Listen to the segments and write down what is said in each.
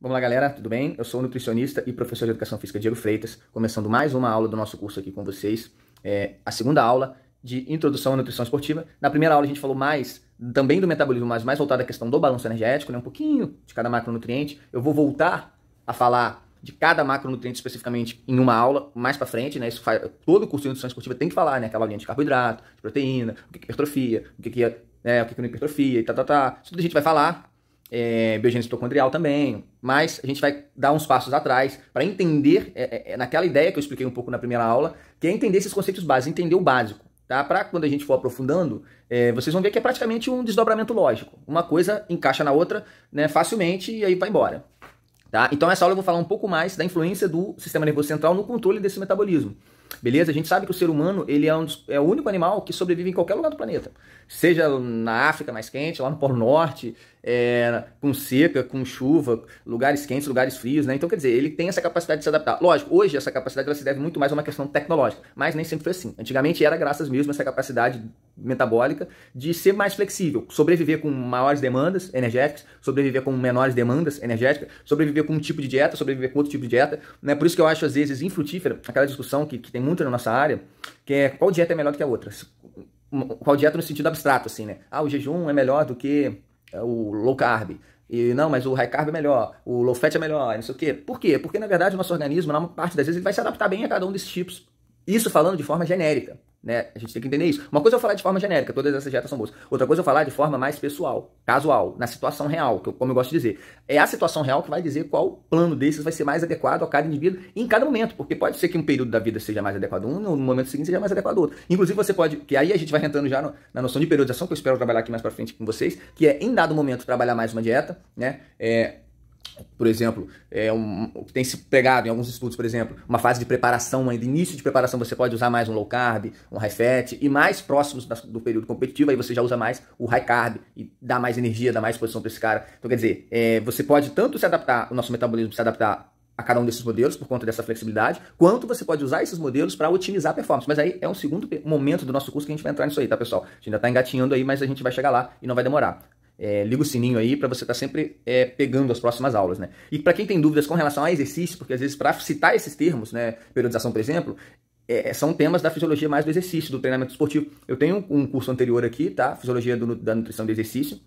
Vamos lá, galera, tudo bem? Eu sou o nutricionista e professor de educação física Diego Freitas, começando mais uma aula do nosso curso aqui com vocês. É a segunda aula de introdução à nutrição esportiva. Na primeira aula a gente falou mais também do metabolismo, mas mais voltado à questão do balanço energético, né? um pouquinho de cada macronutriente. Eu vou voltar a falar de cada macronutriente especificamente em uma aula mais para frente, né? Isso faz, todo curso de nutrição esportiva tem que falar, né? Aquela linha de carboidrato, de proteína, o que é hipertrofia, o que é, né? o que é hipertrofia, tá, tá, tá. Isso tudo a gente vai falar é, biogênese mitocondrial também, mas a gente vai dar uns passos atrás para entender, é, é, é, naquela ideia que eu expliquei um pouco na primeira aula, que é entender esses conceitos básicos, entender o básico. Tá? Para quando a gente for aprofundando, é, vocês vão ver que é praticamente um desdobramento lógico. Uma coisa encaixa na outra né, facilmente e aí vai embora. Tá? Então, nessa aula eu vou falar um pouco mais da influência do sistema nervoso central no controle desse metabolismo. Beleza? A gente sabe que o ser humano ele é, um dos, é o único animal que sobrevive em qualquer lugar do planeta. Seja na África mais quente, lá no Polo Norte, é, com seca, com chuva, lugares quentes, lugares frios, né? Então, quer dizer, ele tem essa capacidade de se adaptar. Lógico, hoje essa capacidade ela se deve muito mais a uma questão tecnológica, mas nem sempre foi assim. Antigamente era graças mesmo a essa capacidade metabólica de ser mais flexível, sobreviver com maiores demandas energéticas, sobreviver com menores demandas energéticas, sobreviver com um tipo de dieta, sobreviver com outro tipo de dieta. Né? Por isso que eu acho, às vezes, infrutífera aquela discussão que, que tem muito na nossa área, que é qual dieta é melhor do que a outra. Qual dieta no sentido abstrato, assim, né? Ah, o jejum é melhor do que é o low carb. E não, mas o high carb é melhor, o low fat é melhor, não sei o quê. Por quê? Porque na verdade o nosso organismo, na parte das vezes, ele vai se adaptar bem a cada um desses tipos. Isso falando de forma genérica. Né? A gente tem que entender isso. Uma coisa é eu falar de forma genérica, todas essas dietas são boas. Outra coisa é eu falar de forma mais pessoal, casual, na situação real, que eu, como eu gosto de dizer. É a situação real que vai dizer qual plano desses vai ser mais adequado a cada indivíduo em cada momento, porque pode ser que um período da vida seja mais adequado um, no momento seguinte seja mais adequado outro. Inclusive você pode, que aí a gente vai entrando já no, na noção de periodização, que eu espero trabalhar aqui mais para frente com vocês, que é em dado momento trabalhar mais uma dieta, né? É, por exemplo, é um, tem se pegado em alguns estudos, por exemplo, uma fase de preparação, ainda início de preparação, você pode usar mais um low carb, um high fat, e mais próximos da, do período competitivo, aí você já usa mais o high carb e dá mais energia, dá mais posição para esse cara. Então, quer dizer, é, você pode tanto se adaptar, o nosso metabolismo se adaptar a cada um desses modelos por conta dessa flexibilidade, quanto você pode usar esses modelos para otimizar a performance. Mas aí é um segundo momento do nosso curso que a gente vai entrar nisso aí, tá, pessoal? A gente ainda está engatinhando aí, mas a gente vai chegar lá e não vai demorar é, liga o sininho aí para você estar tá sempre é, pegando as próximas aulas, né? E para quem tem dúvidas com relação a exercício, porque às vezes para citar esses termos, né, periodização, por exemplo, é, é, são temas da fisiologia mais do exercício, do treinamento esportivo. Eu tenho um curso anterior aqui, tá? Fisiologia do, da nutrição do exercício,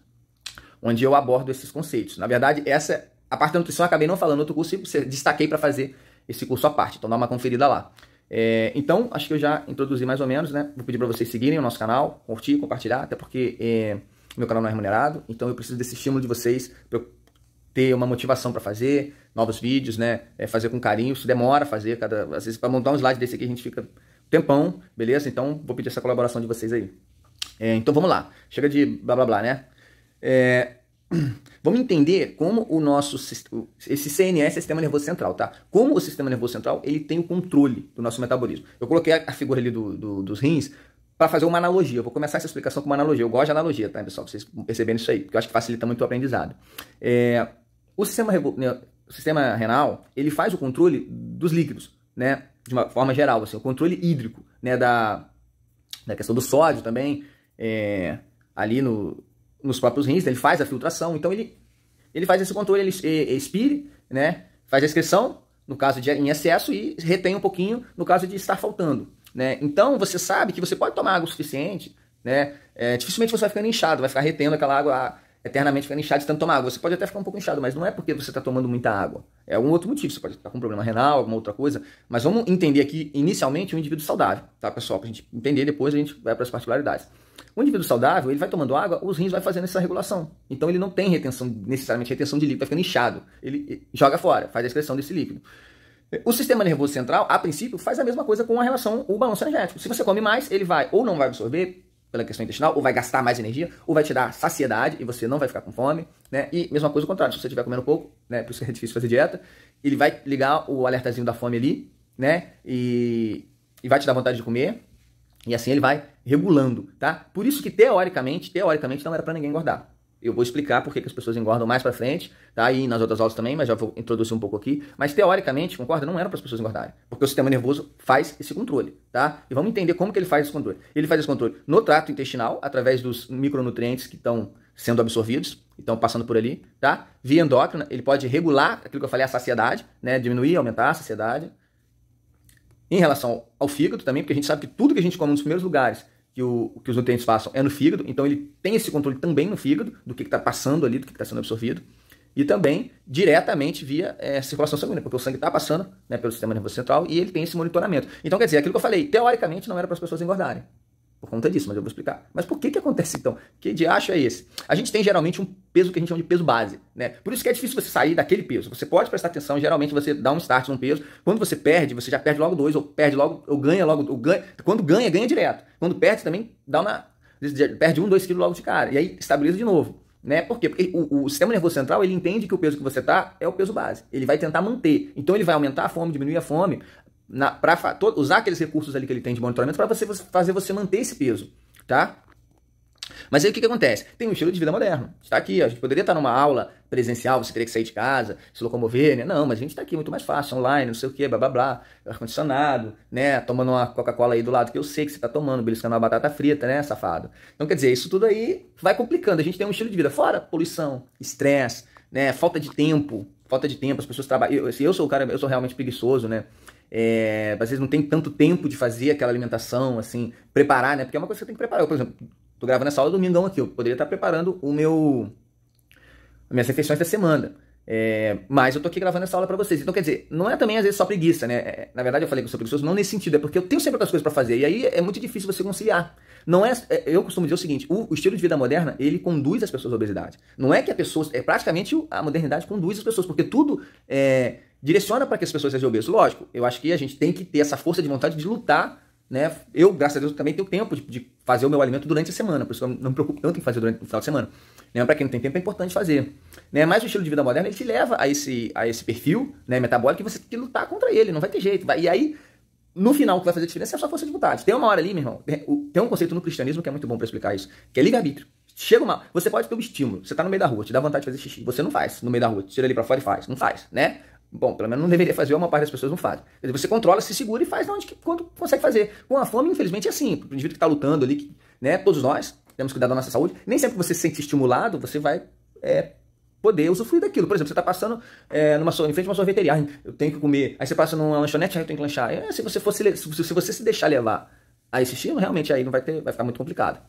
onde eu abordo esses conceitos. Na verdade, essa a parte da nutrição eu acabei não falando no outro curso e destaquei para fazer esse curso à parte. Então dá uma conferida lá. É, então, acho que eu já introduzi mais ou menos, né? Vou pedir para vocês seguirem o nosso canal, curtir, compartilhar, até porque é, meu canal não é remunerado, então eu preciso desse estímulo de vocês para eu ter uma motivação para fazer novos vídeos, né? É fazer com carinho, isso demora a fazer, cada, às vezes para montar um slide desse aqui a gente fica tempão, beleza? Então vou pedir essa colaboração de vocês aí. É, então vamos lá, chega de blá blá blá, né? É, vamos entender como o nosso esse CNS é sistema nervoso central, tá? Como o sistema nervoso central ele tem o controle do nosso metabolismo. Eu coloquei a figura ali do, do, dos rins para fazer uma analogia. Eu vou começar essa explicação com uma analogia. Eu gosto de analogia, tá, pessoal? vocês perceberem isso aí, porque eu acho que facilita muito o aprendizado. É, o, sistema, né, o sistema renal, ele faz o controle dos líquidos, né? De uma forma geral, assim, o controle hídrico, né? Da, da questão do sódio também, é, ali no, nos próprios rins, ele faz a filtração. Então, ele, ele faz esse controle, ele expire, né? Faz a excreção, no caso de em excesso, e retém um pouquinho no caso de estar faltando. Né? Então você sabe que você pode tomar água o suficiente, né? É, dificilmente você vai ficando inchado, vai ficar retendo aquela água eternamente ficando inchado de tanto tomar água. Você pode até ficar um pouco inchado, mas não é porque você está tomando muita água. É algum outro motivo, você pode estar com um problema renal, alguma outra coisa. Mas vamos entender aqui, inicialmente, um indivíduo saudável, tá, pessoal? Para a gente entender, depois a gente vai para as particularidades. O indivíduo saudável, ele vai tomando água, os rins vai fazendo essa regulação. Então ele não tem retenção, necessariamente retenção de líquido, vai ficando inchado. Ele eh, joga fora, faz a excreção desse líquido. O sistema nervoso central, a princípio, faz a mesma coisa com a relação o balanço energético. Se você come mais, ele vai ou não vai absorver pela questão intestinal, ou vai gastar mais energia, ou vai te dar saciedade e você não vai ficar com fome, né? E mesma coisa o contrário, se você estiver comendo pouco, né, por isso que é difícil fazer dieta, ele vai ligar o alertazinho da fome ali, né? E, e vai te dar vontade de comer. E assim ele vai regulando, tá? Por isso que teoricamente, teoricamente não era para ninguém engordar. Eu vou explicar por que as pessoas engordam mais para frente, tá? E nas outras aulas também, mas já vou introduzir um pouco aqui. Mas teoricamente, concorda? Não era para as pessoas engordarem, porque o sistema nervoso faz esse controle, tá? E vamos entender como que ele faz esse controle. Ele faz esse controle no trato intestinal, através dos micronutrientes que estão sendo absorvidos, então passando por ali, tá? Via endócrina, ele pode regular aquilo que eu falei, a saciedade, né? Diminuir, aumentar a saciedade. Em relação ao fígado também, porque a gente sabe que tudo que a gente come nos primeiros lugares que, o, que os nutrientes façam é no fígado, então ele tem esse controle também no fígado, do que está passando ali, do que está sendo absorvido, e também diretamente via é, circulação sanguínea, porque o sangue está passando né, pelo sistema nervoso central e ele tem esse monitoramento. Então, quer dizer, aquilo que eu falei, teoricamente não era para as pessoas engordarem, por conta disso, mas eu vou explicar. Mas por que que acontece então? Que de acho é esse? A gente tem geralmente um peso que a gente chama de peso base, né? Por isso que é difícil você sair daquele peso. Você pode prestar atenção, geralmente você dá um start num peso. Quando você perde, você já perde logo dois, ou perde logo, ou ganha logo, ou ganha. Quando ganha, ganha direto. Quando perde, também dá uma. Perde um, dois quilos logo de cara. E aí estabiliza de novo. Né? Por quê? Porque o, o, sistema nervoso central ele entende que o peso que você está é o peso base. Ele vai tentar manter. Então ele vai aumentar a fome, diminuir a fome, para usar aqueles recursos ali que ele tem de monitoramento para você, fazer você manter esse peso, tá? Mas aí o que, que acontece? Tem um estilo de vida moderno. Está aqui, a gente poderia estar numa aula presencial, você teria que sair de casa, se locomover, né? Não, mas a gente está aqui muito mais fácil, online, não sei o que, blá blá blá, ar-condicionado, né? Tomando uma Coca-Cola aí do lado que eu sei que você está tomando, beliscando uma batata frita, né, safado? Então quer dizer, isso tudo aí vai complicando. A gente tem um estilo de vida fora poluição, estresse, né? Falta de tempo, falta de tempo, as pessoas trabalham. Eu, eu sou o cara, eu sou realmente preguiçoso, né? É, às vezes não tem tanto tempo de fazer aquela alimentação, assim, preparar, né? Porque é uma coisa que você tem que preparar. Eu, por exemplo, tô gravando essa aula domingão aqui, eu poderia estar preparando o meu. as minhas refeições da semana. É, mas eu tô aqui gravando essa aula para vocês. Então, quer dizer, não é também às vezes só preguiça, né? É, na verdade, eu falei que eu sou preguiçoso, não nesse sentido, é porque eu tenho sempre outras coisas para fazer. E aí é muito difícil você conciliar. Não é, é eu costumo dizer o seguinte: o, o, estilo de vida moderna ele conduz as pessoas à obesidade. Não é que a pessoa. É praticamente a modernidade conduz as pessoas, porque tudo é direciona para que as pessoas resolvessem. Lógico, eu acho que a gente tem que ter essa força de vontade de lutar. Né? Eu, graças a Deus, também tenho tempo de, de fazer o meu alimento durante a semana, por isso eu não me preocupo tanto em fazer durante o final de semana. Né? Para quem não tem tempo, é importante fazer. Né? Mas o estilo de vida moderno ele te leva a esse, a esse perfil né, metabólico e você tem que lutar contra ele, não vai ter jeito. Vai. E aí, no final, o que vai fazer diferença é a sua força de vontade. Tem uma hora ali, meu irmão, tem um conceito no cristianismo que é muito bom para explicar isso, que é livre-arbítrio. Chega uma. Você pode ter um estímulo. Você está no meio da rua, te dá vontade de fazer xixi. Você não faz no meio da rua. Tira ele para fora e faz. Não faz, né? Bom, pelo menos não deveria fazer, uma parte das pessoas não faz. Dizer, você controla, se segura e faz onde que, quando consegue fazer. Com a fome, infelizmente, é assim. O indivíduo que está lutando ali, né? Todos nós temos que cuidar da nossa saúde. Nem sempre que você se sente estimulado, você vai é, poder usufruir daquilo. Por exemplo, você está passando é, numa, em frente a uma sorveteria, ah, eu tenho que comer. Aí você passa numa lanchonete, aí ah, eu tenho que lanchar. É, se, você fosse, se, se você se deixar levar a esse estilo, realmente aí não vai, ter, vai ficar muito complicado.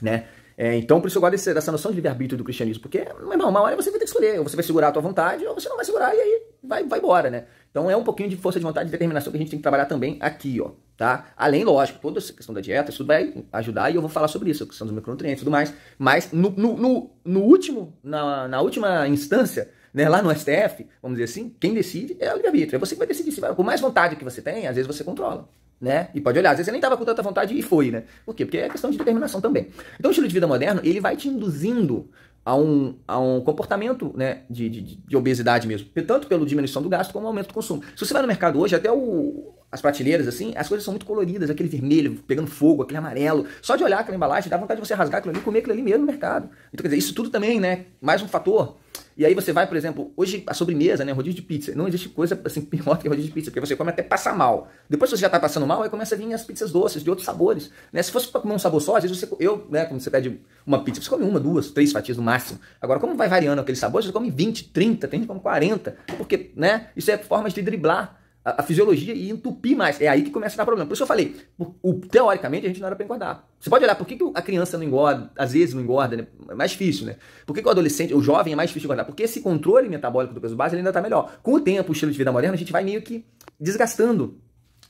Né? É, então, por isso eu gosto dessa, dessa noção de livre-arbítrio do cristianismo, porque, meu irmão, uma hora você vai ter que escolher, ou você vai segurar a tua vontade, ou você não vai segurar, e aí vai, vai embora, né? Então é um pouquinho de força de vontade e determinação que a gente tem que trabalhar também aqui, ó, tá? Além, lógico, toda essa questão da dieta, isso vai ajudar e eu vou falar sobre isso, a questão dos micronutrientes e tudo mais. Mas no, no, no, no último, na, na última instância, né, lá no STF, vamos dizer assim, quem decide é o livre-arbítrio. É você que vai decidir. Se vai, por mais vontade que você tem, às vezes você controla. Né? E pode olhar, às vezes você nem estava com tanta vontade e foi, né? Por quê? Porque é questão de determinação também. Então o estilo de vida moderno, ele vai te induzindo a um, a um comportamento né, de, de, de obesidade mesmo, tanto pela diminuição do gasto como aumento do consumo. Se você vai no mercado hoje, até o, as prateleiras, assim, as coisas são muito coloridas, aquele vermelho pegando fogo, aquele amarelo. Só de olhar aquela embalagem dá vontade de você rasgar aquilo ali e comer aquilo ali mesmo no mercado. Então, quer dizer, isso tudo também, né? Mais um fator e aí você vai, por exemplo, hoje a sobremesa, né, rodízio de pizza, não existe coisa assim pior do que rodízio de pizza, porque você come até passar mal. Depois que você já está passando mal, aí começa a vir as pizzas doces de outros sabores, né? Se fosse para comer um sabor só, às vezes você, eu, né, quando você pede uma pizza, você come uma, duas, três fatias no máximo. Agora, como vai variando aquele sabor, você come 20, 30, tem gente que come 40, porque, né, isso é forma de driblar a, a, fisiologia e entupir mais. É aí que começa a dar problema. Por isso eu falei, o, o teoricamente a gente não era para engordar. Você pode olhar, por que, que a criança não engorda, às vezes não engorda, né? É mais difícil, né? Por que, que o adolescente, o jovem é mais difícil de engordar? Porque esse controle metabólico do peso base ainda está melhor. Com o tempo, o estilo de vida moderno, a gente vai meio que desgastando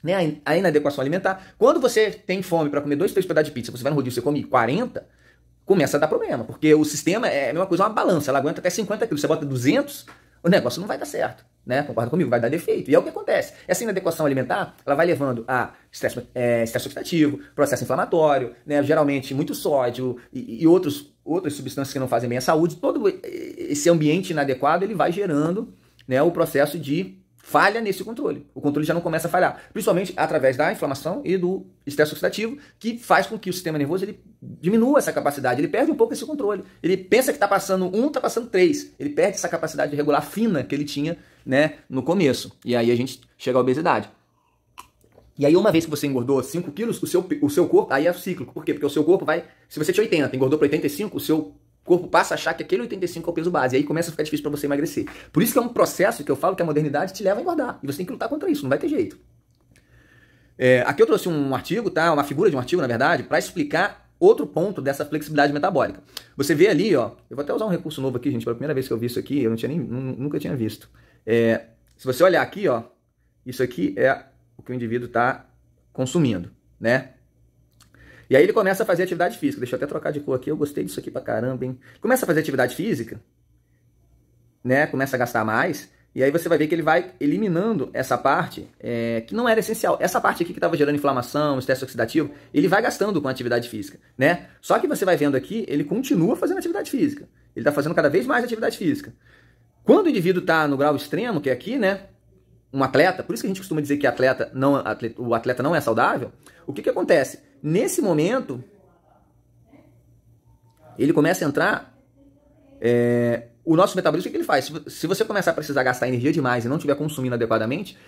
né, a inadequação alimentar. Quando você tem fome para comer dois, três pedaços de pizza, você vai no rodízio, você come 40, começa a dar problema, porque o sistema é a mesma coisa, uma balança, ela aguenta até 50 quilos, você bota 200, o negócio não vai dar certo. Né? Concorda comigo? Vai dar defeito. E é o que acontece. Essa é assim inadequação alimentar, ela vai levando a estresse, é, estresse oxidativo, processo inflamatório, né? geralmente muito sódio e, e, outros, outras substâncias que não fazem bem à saúde. Todo esse ambiente inadequado, ele vai gerando né, o processo de falha nesse controle. O controle já não começa a falhar, principalmente através da inflamação e do estresse oxidativo, que faz com que o sistema nervoso ele diminua essa capacidade, ele perde um pouco esse controle. Ele pensa que está passando um, está passando três. Ele perde essa capacidade de regular fina que ele tinha né, no começo. E aí a gente chega à obesidade. E aí, uma vez que você engordou 5 quilos, o seu, o seu corpo, aí é cíclico. Por quê? Porque o seu corpo vai. Se você tinha 80, engordou para 85, o seu corpo passa a achar que aquele 85 é o peso base. E aí começa a ficar difícil para você emagrecer. Por isso que é um processo que eu falo que a modernidade te leva a engordar. E você tem que lutar contra isso, não vai ter jeito. É, aqui eu trouxe um artigo, tá? Uma figura de um artigo, na verdade, para explicar outro ponto dessa flexibilidade metabólica. Você vê ali, ó. Eu vou até usar um recurso novo aqui, gente. Pela primeira vez que eu vi isso aqui, eu não tinha nem, nunca tinha visto. É, se você olhar aqui, ó, isso aqui é o que o indivíduo está consumindo, né? E aí ele começa a fazer atividade física. Deixa eu até trocar de cor aqui, eu gostei disso aqui pra caramba, hein? Começa a fazer atividade física, né? Começa a gastar mais. E aí você vai ver que ele vai eliminando essa parte é, que não era essencial. Essa parte aqui que estava gerando inflamação, estresse oxidativo, ele vai gastando com a atividade física, né? Só que você vai vendo aqui, ele continua fazendo atividade física. Ele está fazendo cada vez mais atividade física. Quando o indivíduo está no grau extremo, que é aqui, né? um atleta, por isso que a gente costuma dizer que atleta não, atleta, o atleta não é saudável, o que, que acontece? Nesse momento, ele começa a entrar. É, o nosso metabolismo, o que, que ele faz? Se, se você começar a precisar gastar energia demais e não estiver consumindo adequadamente,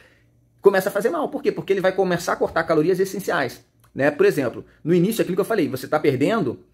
começa a fazer mal. Por quê? Porque ele vai começar a cortar calorias essenciais. Né? Por exemplo, no início, aquilo que eu falei, você está perdendo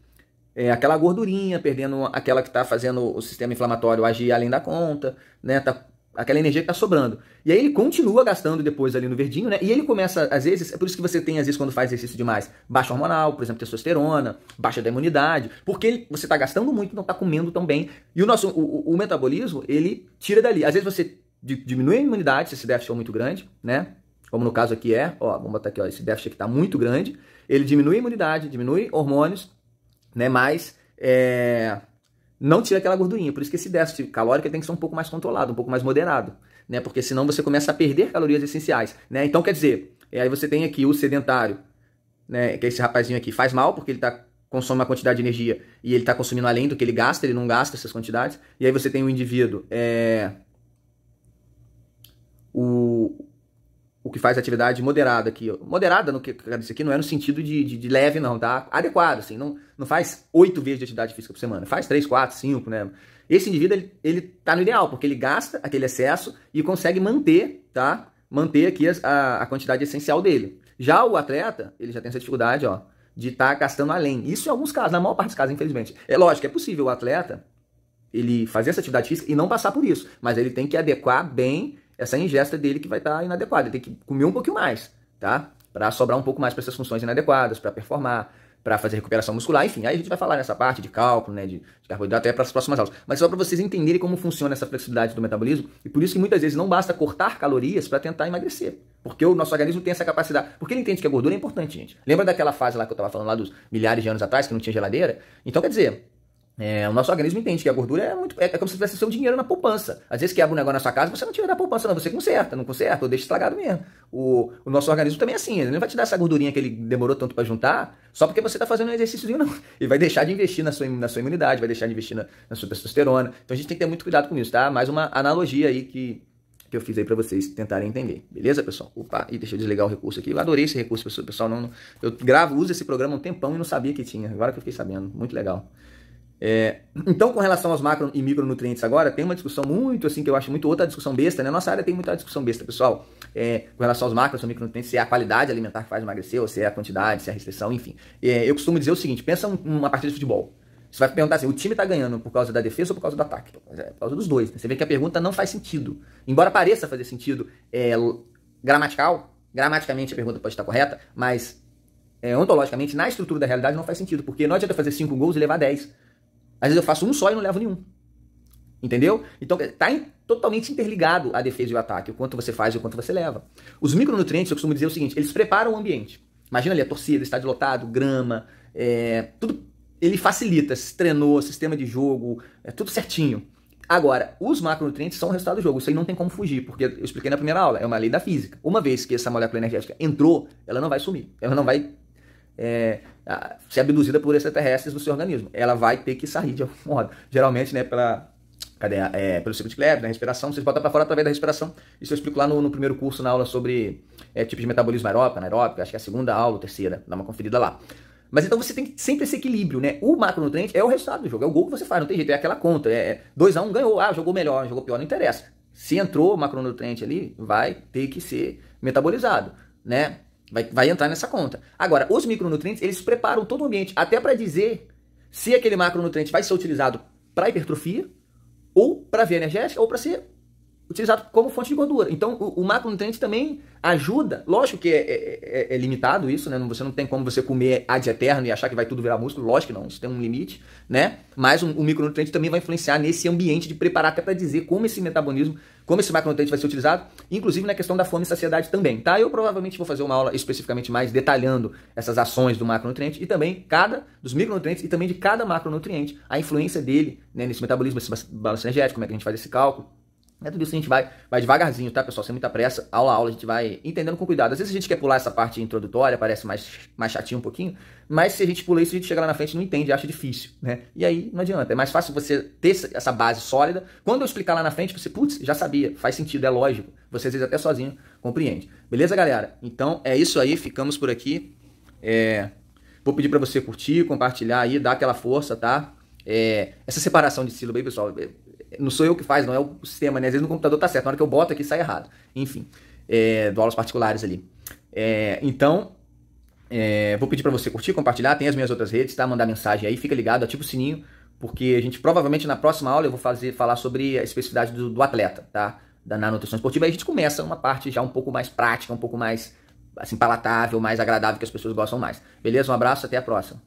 é, aquela gordurinha, perdendo aquela que está fazendo o sistema inflamatório agir além da conta, né? Tá aquela energia que está sobrando. E aí ele continua gastando depois ali no verdinho, né? E ele começa, às vezes, é por isso que você tem, às vezes, quando faz exercício demais, baixa hormonal, por exemplo, testosterona, baixa da imunidade, porque ele, você está gastando muito, não está comendo tão bem. E o nosso, o, o, metabolismo, ele tira dali. Às vezes você diminui a imunidade, se esse déficit for muito grande, né? Como no caso aqui é, ó, vamos botar aqui, ó, esse déficit aqui está muito grande. Ele diminui a imunidade, diminui hormônios, né? Mas, é não tira aquela gordurinha. Por isso que esse déficit calórico tem que ser um pouco mais controlado, um pouco mais moderado, né? Porque senão você começa a perder calorias essenciais, né? Então quer dizer, é, aí você tem aqui o sedentário, né? Que é esse rapazinho aqui faz mal porque ele tá consome uma quantidade de energia e ele está consumindo além do que ele gasta, ele não gasta essas quantidades. E aí você tem o indivíduo, é... o, o que faz atividade moderada aqui. Moderada no que isso aqui não é no sentido de, de, de, leve, não, tá? Adequado, assim. Não, não faz oito vezes de atividade física por semana. Faz três, quatro, cinco, né? Esse indivíduo, ele, ele tá no ideal, porque ele gasta aquele excesso e consegue manter, tá? Manter aqui a, a quantidade essencial dele. Já o atleta, ele já tem essa dificuldade, ó, de estar tá gastando além. Isso em alguns casos, na maior parte dos casos, infelizmente. É lógico, é possível o atleta ele fazer essa atividade física e não passar por isso, mas ele tem que adequar bem essa ingesta dele que vai estar tá inadequada. Ele tem que comer um pouquinho mais, tá? Para sobrar um pouco mais para essas funções inadequadas, para performar, para fazer recuperação muscular, enfim. Aí a gente vai falar nessa parte de cálculo, né, de, de carboidrato, até para as próximas aulas. Mas só para vocês entenderem como funciona essa flexibilidade do metabolismo, e por isso que muitas vezes não basta cortar calorias para tentar emagrecer. Porque o nosso organismo tem essa capacidade. Porque ele entende que a gordura é importante, gente. Lembra daquela fase lá que eu estava falando lá dos milhares de anos atrás, que não tinha geladeira? Então, quer dizer, é, o nosso organismo entende que a gordura é muito. É, é como se tivesse seu dinheiro na poupança. Às vezes quebra um negócio na sua casa, você não tira da poupança, não. Você conserta, não conserta, ou deixa estragado mesmo. O, o nosso organismo também é assim. Ele não vai te dar essa gordurinha que ele demorou tanto para juntar, só porque você tá fazendo um exercíciozinho, não. E vai deixar de investir na sua, na sua imunidade, vai deixar de investir na, na sua testosterona. Então a gente tem que ter muito cuidado com isso, tá? Mais uma analogia aí que, que eu fiz aí para vocês tentarem entender. Beleza, pessoal? Opa, e deixa eu desligar o recurso aqui. Eu adorei esse recurso, pessoal. Não, não, eu gravo, uso esse programa um tempão e não sabia que tinha. Agora que eu fiquei sabendo. Muito legal. É, então, com relação aos macro e micronutrientes agora, tem uma discussão muito assim que eu acho muito outra discussão besta, né? Nossa área tem muita discussão besta, pessoal. É, com relação aos macros e micronutrientes, se é a qualidade alimentar que faz emagrecer, ou se é a quantidade, se é a restrição, enfim. É, eu costumo dizer o seguinte: pensa uma partida de futebol. Você vai perguntar assim: o time está ganhando por causa da defesa ou por causa do ataque? É, por causa dos dois. Né? Você vê que a pergunta não faz sentido. Embora pareça fazer sentido é, gramatical, gramaticamente a pergunta pode estar correta, mas é, ontologicamente, na estrutura da realidade, não faz sentido, porque não adianta fazer 5 gols e levar 10. Às vezes eu faço um só e não levo nenhum. Entendeu? Então tá totalmente interligado a defesa e o ataque, o quanto você faz e o quanto você leva. Os micronutrientes, eu costumo dizer o seguinte, eles preparam o ambiente. Imagina ali a torcida, estádio lotado, grama, é, tudo. Ele facilita, se treinou, sistema de jogo, é tudo certinho. Agora, os macronutrientes são o resultado do jogo. Isso aí não tem como fugir, porque eu expliquei na primeira aula, é uma lei da física. Uma vez que essa molécula energética entrou, ela não vai sumir, ela não vai é, ser abduzida por extraterrestres do seu organismo. Ela vai ter que sair de algum modo. Geralmente, né, pela, cadê, é, pelo ciclo de Krebs, na respiração, vocês botam para fora através da respiração. Isso eu explico lá no, no primeiro curso, na aula sobre é, tipos de metabolismo aeróbico, anaeróbico, acho que é a segunda aula, terceira, dá uma conferida lá. Mas então você tem que sempre esse equilíbrio, né? O macronutriente é o resultado do jogo, é o gol que você faz, não tem jeito, é aquela conta. É 2x1 é um, ganhou, ah, jogou melhor, jogou pior, não interessa. Se entrou o macronutriente ali, vai ter que ser metabolizado, né? Vai, vai entrar nessa conta. Agora, os micronutrientes, eles preparam todo o ambiente, até para dizer se aquele macronutriente vai ser utilizado para hipertrofia, ou para via energética, ou para ser utilizado como fonte de gordura. Então, o, o macronutriente também ajuda. Lógico que é, é, é, é, limitado isso, né? Você não tem como você comer ad eterno e achar que vai tudo virar músculo. Lógico que não, isso tem um limite, né? Mas o, o micronutriente também vai influenciar nesse ambiente de preparar até para dizer como esse metabolismo, como esse macronutriente vai ser utilizado, inclusive na questão da fome e saciedade também, tá? Eu provavelmente vou fazer uma aula especificamente mais detalhando essas ações do macronutriente e também cada dos micronutrientes e também de cada macronutriente, a influência dele né, nesse metabolismo, esse balanço energético, como é que a gente faz esse cálculo é tudo isso a gente vai, vai devagarzinho, tá, pessoal? Sem muita pressa, aula a aula, a gente vai entendendo com cuidado. Às vezes a gente quer pular essa parte introdutória, parece mais, mais chatinho um pouquinho, mas se a gente pula isso, a gente chega lá na frente não entende, acha difícil, né? E aí não adianta. É mais fácil você ter essa base sólida. Quando eu explicar lá na frente, você, putz, já sabia, faz sentido, é lógico. Você às vezes até sozinho compreende. Beleza, galera? Então é isso aí, ficamos por aqui. É... Vou pedir para você curtir, compartilhar aí, dar aquela força, tá? É... Essa separação de sílaba aí, pessoal, é não sou eu que faz, não é o sistema, né? Às vezes no computador tá certo, na hora que eu boto aqui sai errado. Enfim, é, dou aulas particulares ali. É, então, é, vou pedir para você curtir, compartilhar, tem as minhas outras redes, tá? Mandar mensagem aí, fica ligado, ativa o sininho, porque a gente provavelmente na próxima aula eu vou fazer falar sobre a especificidade do, do atleta, tá? Da, na nutrição esportiva. Aí a gente começa uma parte já um pouco mais prática, um pouco mais assim palatável, mais agradável que as pessoas gostam mais. Beleza? Um abraço, até a próxima.